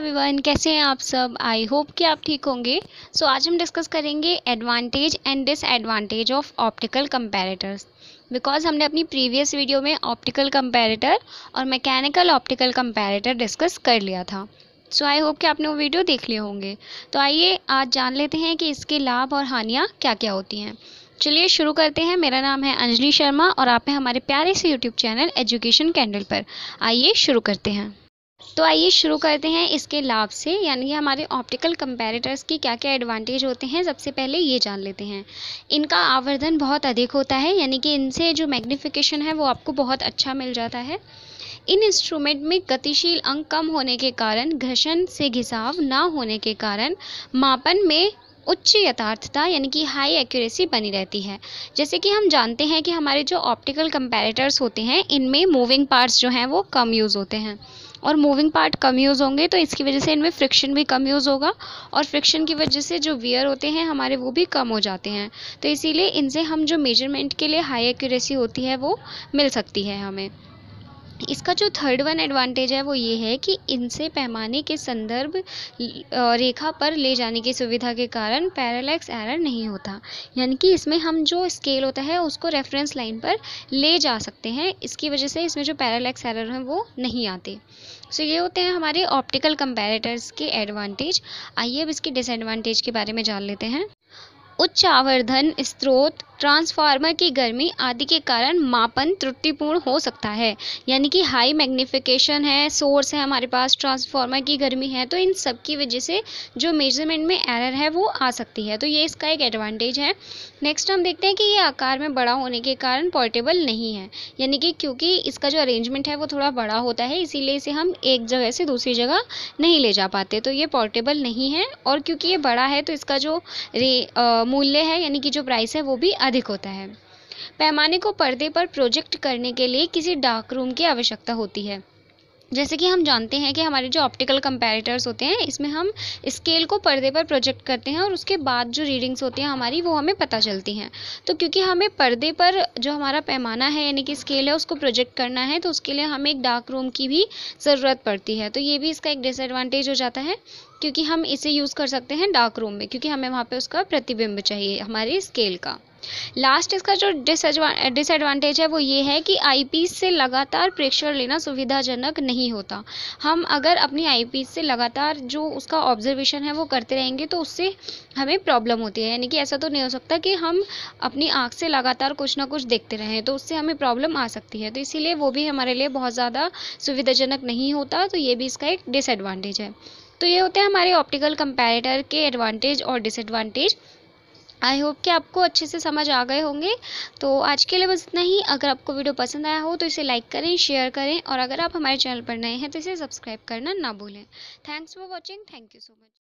everyone कैसे हैं आप सब आई होप कि आप ठीक होंगे सो so, आज हम डिस्कस करेंगे advantage and disadvantage of optical comparators because हमने अपनी प्रीवियस वीडियो में ऑप्टिकल कंपैरेटर और मैकेनिकल ऑप्टिकल कंपैरेटर डिस्कस कर लिया था सो आई होप कि आपने वो वीडियो देख लिए होंगे तो आइए आज जान लेते हैं कि इसके लाभ और हानियाँ क्या क्या होती हैं चलिए शुरू करते हैं मेरा नाम है अंजलि शर्मा और आप हैं हमारे प्यारे से यूट्यूब चैनल एजुकेशन कैंडल पर आइए शुरू करते हैं तो आइए शुरू करते हैं इसके लाभ से यानी कि हमारे ऑप्टिकल कंपैरेटर्स के क्या क्या एडवांटेज होते हैं सबसे पहले ये जान लेते हैं इनका आवर्धन बहुत अधिक होता है यानी कि इनसे जो मैग्निफिकेशन है वो आपको बहुत अच्छा मिल जाता है इन इंस्ट्रूमेंट में गतिशील अंग कम होने के कारण घर्षण से घिसाव ना होने के कारण मापन में उच्च यथार्थता यानी कि हाई एक्यूरेसी बनी रहती है जैसे कि हम जानते हैं कि हमारे जो ऑप्टिकल कंपेरेटर्स होते हैं इनमें मूविंग पार्ट्स जो हैं वो कम यूज़ होते हैं और मूविंग पार्ट कम यूज़ होंगे तो इसकी वजह से इनमें फ्रिक्शन भी कम यूज़ होगा और फ्रिक्शन की वजह से जो वियर होते हैं हमारे वो भी कम हो जाते हैं तो इसीलिए इनसे हम जो मेजरमेंट के लिए हाई एक्यूरेसी होती है वो मिल सकती है हमें इसका जो थर्ड वन एडवांटेज है वो ये है कि इनसे पैमाने के संदर्भ रेखा पर ले जाने की सुविधा के कारण पैरालैक्स एरर नहीं होता यानी कि इसमें हम जो स्केल होता है उसको रेफरेंस लाइन पर ले जा सकते हैं इसकी वजह से इसमें जो पैरालैक्स एरर हैं वो नहीं आते सो ये होते हैं हमारे ऑप्टिकल कंपेरेटर्स के एडवांटेज आइए अब इसके डिसएडवांटेज के बारे में जान लेते हैं उच्च आवर्धन स्त्रोत ट्रांसफार्मर की गर्मी आदि के कारण मापन त्रुटिपूर्ण हो सकता है यानी कि हाई मैग्निफिकेशन है सोर्स है हमारे पास ट्रांसफार्मर की गर्मी है तो इन सब की वजह से जो मेजरमेंट में एरर है वो आ सकती है तो ये इसका एक एडवांटेज है नेक्स्ट हम देखते हैं कि ये आकार में बड़ा होने के कारण पोर्टेबल नहीं है यानी कि क्योंकि इसका जो अरेंजमेंट है वो थोड़ा बड़ा होता है इसीलिए इसे हम एक जगह से दूसरी जगह नहीं ले जा पाते तो ये पोर्टेबल नहीं है और क्योंकि ये बड़ा है तो इसका जो मूल्य है यानी कि जो प्राइस है वो भी अधिक होता है पैमाने को पर्दे पर प्रोजेक्ट करने के लिए किसी डार्क रूम की आवश्यकता होती है जैसे कि हम जानते हैं कि हमारे जो ऑप्टिकल कंपेरेटर्स होते हैं इसमें हम स्केल को पर्दे पर प्रोजेक्ट करते हैं और उसके बाद जो रीडिंग्स होती हैं हमारी वो हमें पता चलती हैं तो क्योंकि हमें पर्दे पर जो हमारा पैमाना है यानी कि स्केल है उसको प्रोजेक्ट करना है तो उसके लिए हमें एक डार्क रूम की भी ज़रूरत पड़ती है तो ये भी इसका एक डिसएडवांटेज हो जाता है क्योंकि हम इसे यूज़ कर सकते हैं डार्क रूम में क्योंकि हमें वहाँ पर उसका प्रतिबिंब चाहिए हमारे स्केल का लास्ट इसका जो डिसएडवांटेज है वो ये है कि आईपीस से लगातार प्रेक्षण लेना सुविधाजनक नहीं होता हम अगर अपनी आईपीस से लगातार जो उसका ऑब्जर्वेशन है वो करते रहेंगे तो उससे हमें प्रॉब्लम होती है यानी कि ऐसा तो नहीं हो सकता कि हम अपनी आँख से लगातार कुछ ना कुछ देखते रहें तो उससे हमें प्रॉब्लम आ सकती है तो इसीलिए वो भी हमारे लिए बहुत ज़्यादा सुविधाजनक नहीं होता तो ये भी इसका एक डिसएडवांटेज है तो ये होते हैं हमारे ऑप्टिकल कंपैरेटर के एडवांटेज और डिसएडवांटेज आई होप कि आपको अच्छे से समझ आ गए होंगे तो आज के लिए बस इतना ही अगर आपको वीडियो पसंद आया हो तो इसे लाइक करें शेयर करें और अगर आप हमारे चैनल पर नए हैं तो इसे सब्सक्राइब करना ना भूलें thanks for watching thank you so much